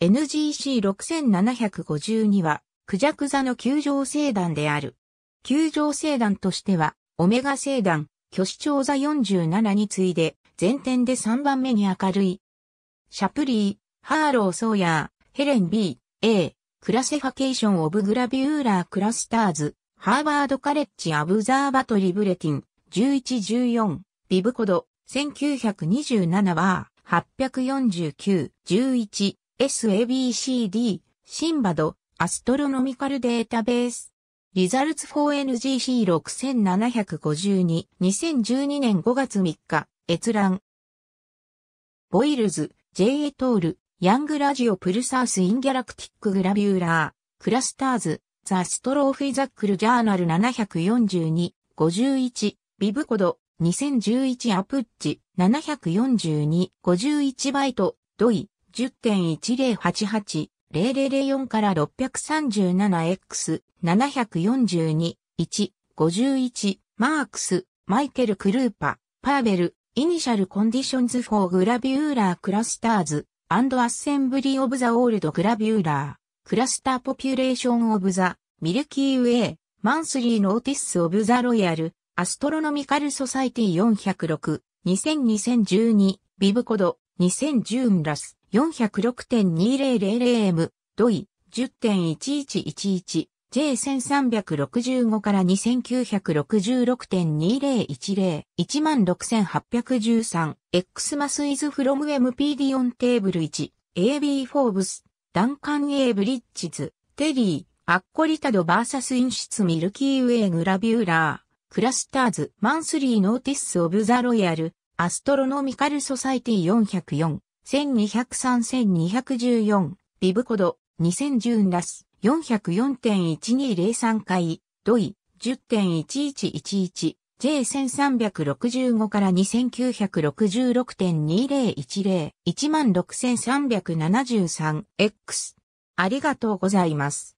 NGC6752 は、クジャク座の球状星団である。球状星団としては、オメガ星団、巨視長座47に次いで、全点で3番目に明るい。シャプリー、ハーロー・ソーヤー、ヘレン・ B、A、クラセファケーション・オブ・グラビューラー・クラスターズ、ハーバード・カレッジ・アブザーバトリ・ブレティン、1114、ビブコド、1927は、849、11、SABCD、シンバド、アストロノミカルデータベース。リザルツ 4NGC6752、2012年5月3日、閲覧。ボイルズ、J.A. トール、ヤングラジオプルサースインギャラクティックグラビューラー、クラスターズ、ザ・ストローフィザックルジャーナル742、51、ビブコド、2011アプッチ、742、51バイト、ドイ、10.1088-0004から637 x 742 1 51マークス、マイケル・クルーパ、パーベル、イニシャル・コンディションズ・フォー・グラビューラー・クラスターズ、アンド・アッセンブリー・オブ・ザ・オールド・グラビューラー、クラスター・ポピュレーション・オブ・ザ、ミルキー・ウェイ、マンスリー・ノーティス・オブ・ザ・ロイヤル、アストロノミカル・ソサイティ406、2000-2012、ビブコド、2010ンラス。406.2000M、ドイ、10.1111、J1365 から2966.2010、16813、X マスイズフロム MPD オンテーブル1、AB フォーブス、ダンカン A ブリッジズ、テリー、アッコリタドバーサスインシツミルキーウェイグラビューラー、クラスターズ、マンスリーノーティスオブザロイヤル、アストロノミカルソサイティ404。1203-1214、ビブコド、2010ラス、404.1203回、ドイ、10.1111、J1365 から2966.2010、16373X。ありがとうございます。